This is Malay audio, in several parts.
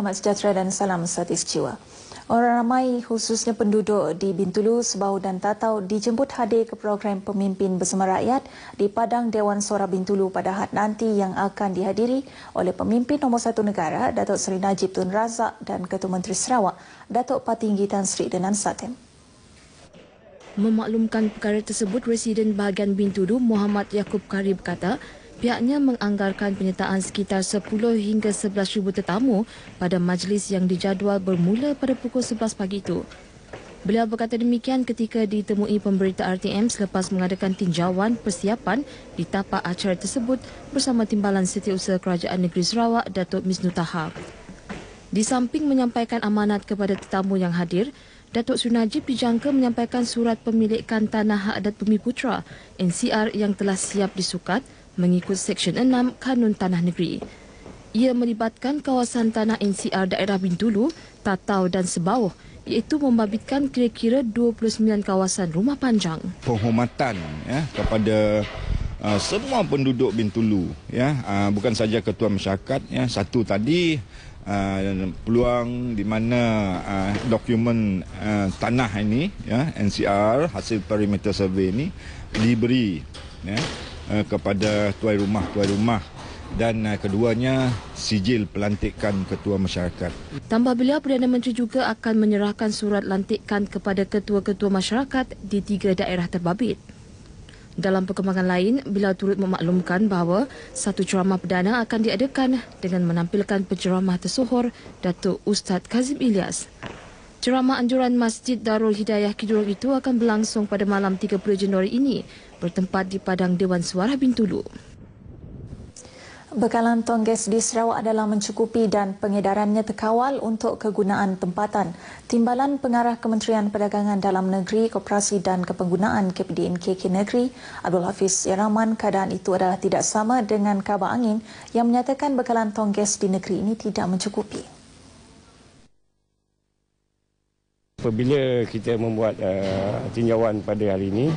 Selamat sejahtera dan salam satis jiwa. Orang ramai khususnya penduduk di Bintulu, Sebau dan Tatau dijemput hadir ke program Pemimpin Bersama Rakyat di Padang Dewan Suara Bintulu pada hari nanti yang akan dihadiri oleh pemimpin nombor satu negara, Datuk Seri Najib Tun Razak dan Ketua Menteri Sarawak, Datuk Patinggi Tan Sri Denan Satem. Memaklumkan perkara tersebut, Residen Bahagian Bintulu Muhammad Yaakob Karib kata pihaknya menganggarkan penyertaan sekitar 10 hingga 11 ribu tetamu pada majlis yang dijadual bermula pada pukul 11 pagi itu. Beliau berkata demikian ketika ditemui pemberita RTM selepas mengadakan tinjauan persiapan di tapak acara tersebut bersama Timbalan Setiausaha Kerajaan Negeri Sarawak, Datuk Misnu Taha. Di samping menyampaikan amanat kepada tetamu yang hadir, Datuk Sunajib dijangka menyampaikan surat pemilikan tanah hak adat Bumiputra, NCR yang telah siap disukat, mengikut Seksyen 6 Kanun Tanah Negeri. Ia melibatkan kawasan tanah NCR daerah Bintulu, Tatau dan Sebawah iaitu membabitkan kira-kira 29 kawasan rumah panjang. Penghormatan ya, kepada uh, semua penduduk Bintulu, ya, uh, bukan saja ketua masyarakat. Ya, satu tadi uh, peluang di mana uh, dokumen uh, tanah ini, ya, NCR hasil perimeter survey ini diberi. Ya, Eh, kepada tuai rumah tuai rumah dan eh, keduanya sijil pelantikan ketua masyarakat. Tambah beliau Perdana Menteri juga akan menyerahkan surat lantikan kepada ketua-ketua masyarakat di tiga daerah terbabit. Dalam perkembangan lain, beliau turut memaklumkan bahawa satu ceramah perdana akan diadakan dengan menampilkan penceramah tersohor Datuk Ustaz Kazim Ilyas Ceramah anjuran Masjid Darul Hidayah Kidul itu akan berlangsung pada malam 30 Januari ini bertempat di Padang Dewan Suara Bintulu. Bekalan tong gas di Sarawak adalah mencukupi dan pengedarannya terkawal untuk kegunaan tempatan. Timbalan Pengarah Kementerian Perdagangan Dalam Negeri, Koperasi dan Kepenggunaan KPDNKK Negeri, Abdul Hafiz Yaraman, keadaan itu adalah tidak sama dengan kabar angin yang menyatakan bekalan tong gas di negeri ini tidak mencukupi. Apabila kita membuat uh, tinjauan pada hari ini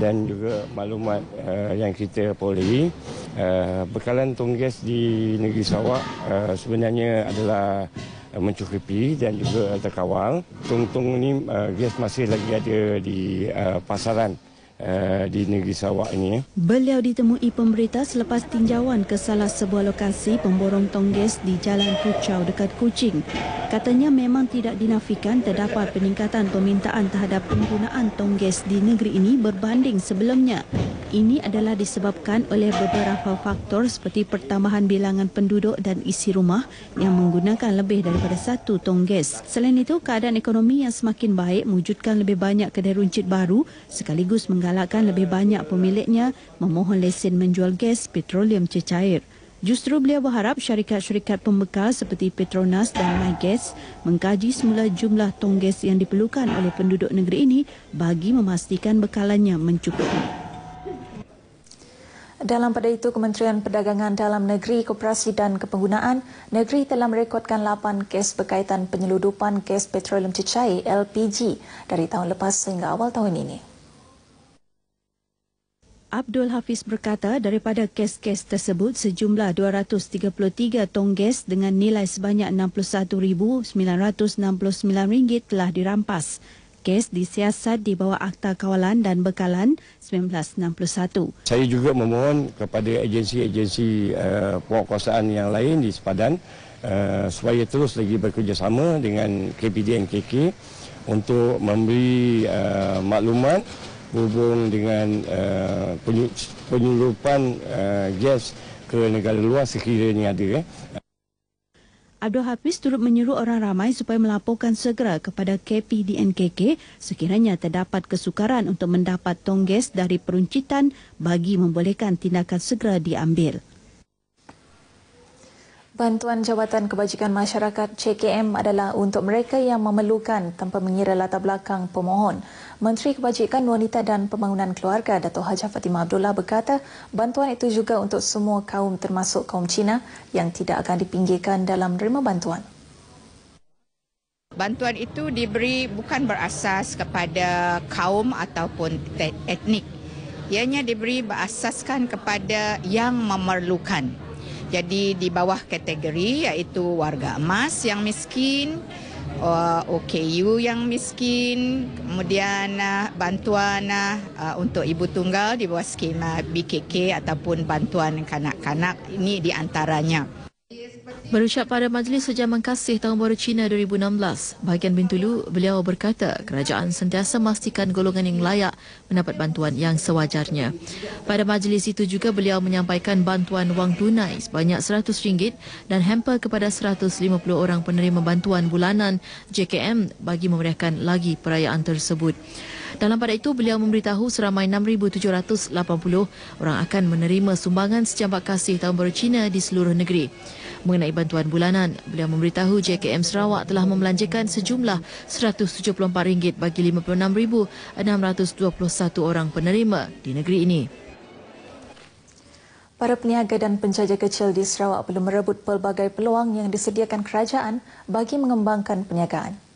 dan juga maklumat uh, yang kita perolehi uh, bekalan tong gas di negeri Sarawak uh, sebenarnya adalah uh, mencukupi dan juga terkawal. Tong-tong ini uh, gas masih lagi ada di uh, pasaran. Eh, di negeri Sarawak ini. Beliau ditemui pemberita selepas tinjauan ke salah sebuah lokasi pemborong tonggis di Jalan Kucau dekat Kuching. Katanya memang tidak dinafikan terdapat peningkatan permintaan terhadap penggunaan tonggis di negeri ini berbanding sebelumnya. Ini adalah disebabkan oleh beberapa faktor seperti pertambahan bilangan penduduk dan isi rumah yang menggunakan lebih daripada satu tonggis. Selain itu, keadaan ekonomi yang semakin baik mewujudkan lebih banyak kedai runcit baru sekaligus mengganggu menggalakkan lebih banyak pemiliknya memohon lesen menjual gas petroleum cecair. Justru beliau berharap syarikat-syarikat pembekal seperti Petronas dan MyGas mengkaji semula jumlah tong gas yang diperlukan oleh penduduk negeri ini bagi memastikan bekalannya mencukupi. Dalam pada itu, Kementerian Perdagangan Dalam Negeri, Koperasi dan Kepenggunaan Negeri telah merekodkan 8 kes berkaitan penyeludupan gas petroleum cecair LPG dari tahun lepas sehingga awal tahun ini. Abdul Hafiz berkata daripada kes-kes tersebut sejumlah 233 tong gas dengan nilai sebanyak 61,969 ringgit telah dirampas. Kes disiasat di bawah Akta Kawalan dan Bekalan 1961. Saya juga memohon kepada agensi-agensi uh, penguatkuasaan yang lain di sepadan uh, supaya terus lagi bekerjasama dengan KPD dan KK untuk memberi uh, maklumat hubung dengan uh, eh, penyurupan uh, eh, gas ke negara luar sekiranya ada. Eh. Abdul Hafiz turut menyuruh orang ramai supaya melaporkan segera kepada KPDNKK sekiranya terdapat kesukaran untuk mendapat tong gas dari peruncitan bagi membolehkan tindakan segera diambil. Bantuan Jabatan Kebajikan Masyarakat (CKM) adalah untuk mereka yang memerlukan tanpa mengira latar belakang pemohon. Menteri Kebajikan Wanita dan Pembangunan Keluarga Dato' Haji Fatimah Abdullah berkata bantuan itu juga untuk semua kaum termasuk kaum Cina yang tidak akan dipinggirkan dalam menerima bantuan. Bantuan itu diberi bukan berasas kepada kaum ataupun etnik. Ianya diberi berasaskan kepada yang memerlukan. Jadi di bawah kategori yaitu warga emas yang miskin, uh, OKU yang miskin, kemudian uh, bantuan uh, untuk ibu tunggal di bawah skema BKK ataupun bantuan kanak-kanak ini di antaranya. Berucap pada Majlis Sejaman Kasih Tahun Baru Cina 2016, bahagian Bintulu, beliau berkata kerajaan sentiasa memastikan golongan yang layak mendapat bantuan yang sewajarnya. Pada majlis itu juga beliau menyampaikan bantuan wang tunai sebanyak RM100 dan hamper kepada 150 orang penerima bantuan bulanan JKM bagi memeriahkan lagi perayaan tersebut. Dalam pada itu, beliau memberitahu seramai 6,780 orang akan menerima sumbangan sejambat kasih tahun baru Cina di seluruh negeri. Mengenai bantuan bulanan, beliau memberitahu JKM Sarawak telah membelanjakan sejumlah RM174 bagi 56,621 orang penerima di negeri ini. Para peniaga dan penjaja kecil di Sarawak perlu merebut pelbagai peluang yang disediakan kerajaan bagi mengembangkan perniagaan.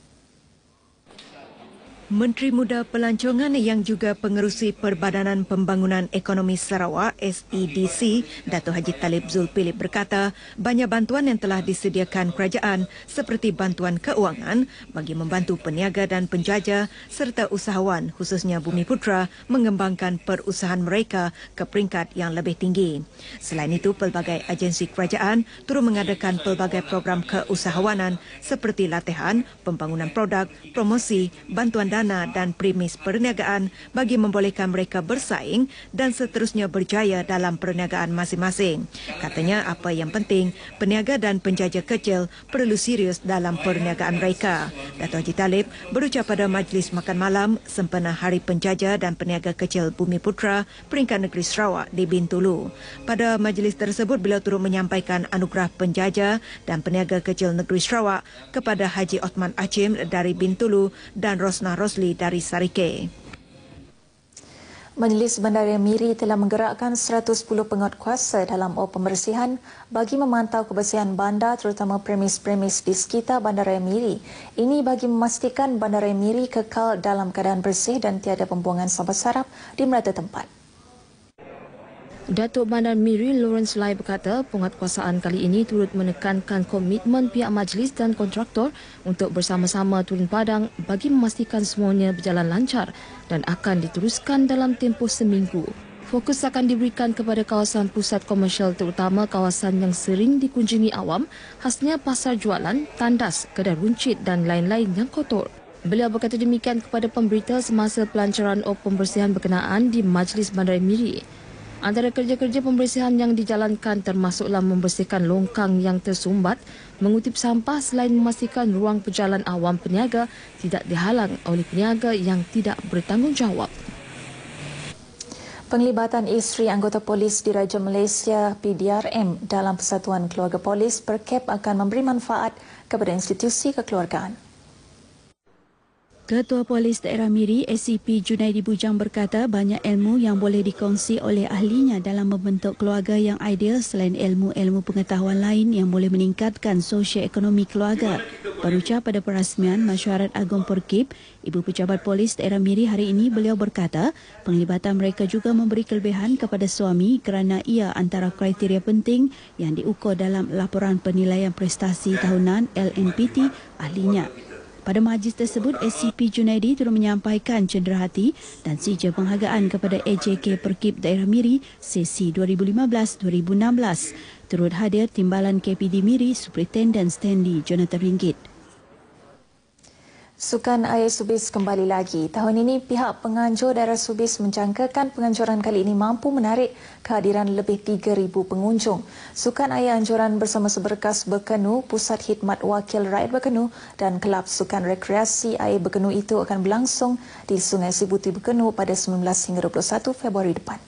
Menteri Muda Pelancongan yang juga pengerusi Perbadanan Pembangunan Ekonomi Sarawak SEDC, Dato Haji Talib Zul berkata, banyak bantuan yang telah disediakan kerajaan seperti bantuan keuangan bagi membantu peniaga dan penjaja serta usahawan khususnya Bumi Putra mengembangkan perusahaan mereka ke peringkat yang lebih tinggi. Selain itu, pelbagai agensi kerajaan turut mengadakan pelbagai program keusahawanan seperti latihan, pembangunan produk, promosi, bantuan dan sarana dan premis perniagaan bagi membolehkan mereka bersaing dan seterusnya berjaya dalam perniagaan masing-masing. Katanya apa yang penting, peniaga dan penjaja kecil perlu serius dalam perniagaan mereka. Dato' Haji Talib berucap pada Majlis Makan Malam sempena Hari Penjaja dan Peniaga Kecil Bumi Putra peringkat negeri Sarawak di Bintulu. Pada majlis tersebut, beliau turut menyampaikan anugerah penjaja dan peniaga kecil negeri Sarawak kepada Haji Osman Acim dari Bintulu dan Rosna Rosna Rosli dari Sarike. Majlis Bandaraya Miri telah menggerakkan 110 penguat kuasa dalam O pembersihan bagi memantau kebersihan bandar terutama premis-premis di sekitar Bandaraya Miri. Ini bagi memastikan Bandaraya Miri kekal dalam keadaan bersih dan tiada pembuangan sampah sarap di merata tempat. Datuk Bandar Miri Lawrence Lai berkata penguatkuasaan kali ini turut menekankan komitmen pihak majlis dan kontraktor untuk bersama-sama turun padang bagi memastikan semuanya berjalan lancar dan akan diteruskan dalam tempoh seminggu. Fokus akan diberikan kepada kawasan pusat komersial terutama kawasan yang sering dikunjungi awam, khasnya pasar jualan, tandas, kedai runcit dan lain-lain yang kotor. Beliau berkata demikian kepada pemberita semasa pelancaran op pembersihan berkenaan di Majlis Bandar Miri. Antara kerja-kerja pembersihan yang dijalankan termasuklah membersihkan longkang yang tersumbat, mengutip sampah selain memastikan ruang pejalan awam peniaga tidak dihalang oleh peniaga yang tidak bertanggungjawab. Penglibatan isteri anggota polis di Raja Malaysia PDRM dalam Persatuan Keluarga Polis PERKEP akan memberi manfaat kepada institusi kekeluargaan. Ketua Polis Daerah Miri, ACP Junaidi Bujang berkata banyak ilmu yang boleh dikongsi oleh ahlinya dalam membentuk keluarga yang ideal selain ilmu-ilmu pengetahuan lain yang boleh meningkatkan ekonomi keluarga. Berucap pada perasmian Masyarakat Agong Perkip, Ibu Pejabat Polis Daerah Miri hari ini beliau berkata penglibatan mereka juga memberi kelebihan kepada suami kerana ia antara kriteria penting yang diukur dalam laporan penilaian prestasi tahunan LNPT ahlinya. Pada majlis tersebut, SCP Junaidi turut menyampaikan cenderahati dan sija penghargaan kepada AJK Perkip Daerah Miri sesi 2015-2016. Turut hadir Timbalan KPD Miri Superintendent Stanley Jonathan Ringgit. Sukan air Subis kembali lagi. Tahun ini pihak penganjur daerah Subis menjangkakan penganjuran kali ini mampu menarik kehadiran lebih 3,000 pengunjung. Sukan air anjuran bersama seberkas Bekenu, Pusat Hidmat Wakil Rakyat Bekenu dan Kelab Sukan Rekreasi Air Bekenu itu akan berlangsung di Sungai Sibuti Bekenu pada 19 hingga 21 Februari depan.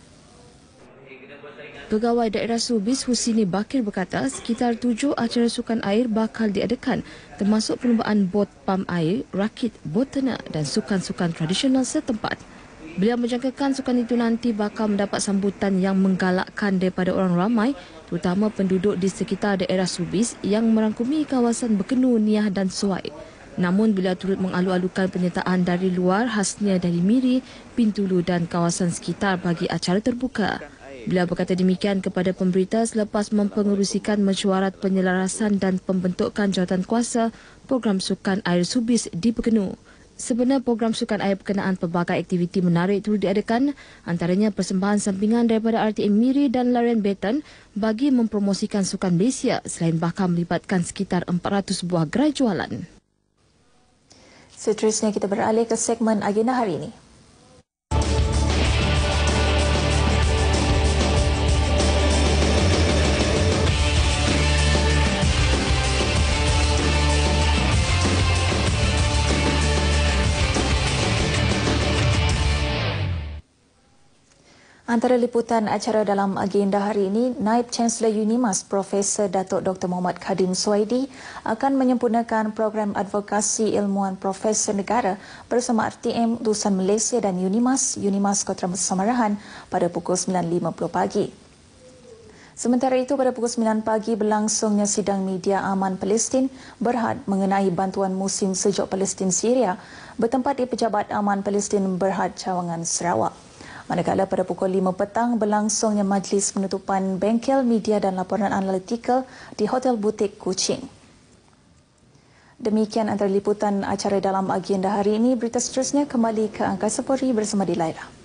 Pegawai Daerah Subis Husini Bakir berkata sekitar tujuh acara sukan air bakal diadakan termasuk perlumbaan bot pam air, rakit, bot tenak dan sukan-sukan tradisional setempat. Beliau menjangkakan sukan itu nanti bakal mendapat sambutan yang menggalakkan daripada orang ramai terutama penduduk di sekitar daerah Subis yang merangkumi kawasan Bekenu, Niah dan Suai. Namun bila turut mengalu-alukan penyertaan dari luar khasnya dari Miri, Pintulu dan kawasan sekitar bagi acara terbuka. Beliau berkata demikian kepada pemberita selepas mempengerusikan mesyuarat penyelarasan dan pembentukan jawatan kuasa program sukan air subis di Pekenu. Sebenar program sukan air berkenaan pelbagai aktiviti menarik turut diadakan antaranya persembahan sampingan daripada RTM Miri dan Larian Betan bagi mempromosikan sukan Malaysia selain bahkan melibatkan sekitar 400 buah gerai jualan. Seterusnya kita beralih ke segmen agenda hari ini. Antara liputan acara dalam agenda hari ini, Naib Chancellor Unimas Profesor Datuk Dr. Mohd Khadim Suhaidi, akan menyempurnakan program advokasi ilmuwan Profesor Negara bersama RTM Dusan Malaysia dan Unimas, Unimas Kota Samarahan pada pukul 9.50 pagi. Sementara itu pada pukul 9 pagi berlangsungnya sidang media aman Palestin Berhad mengenai bantuan musim sejuk Palestin Syria bertempat di Pejabat Aman Palestin Berhad Cawangan Sarawak. Manakala pada pukul 5 petang berlangsungnya majlis penutupan bengkel media dan laporan analitikal di Hotel Butik Kuching. Demikian antara liputan acara dalam agenda hari ini. Berita seterusnya kembali ke Angkasa Puri bersama Dilaila.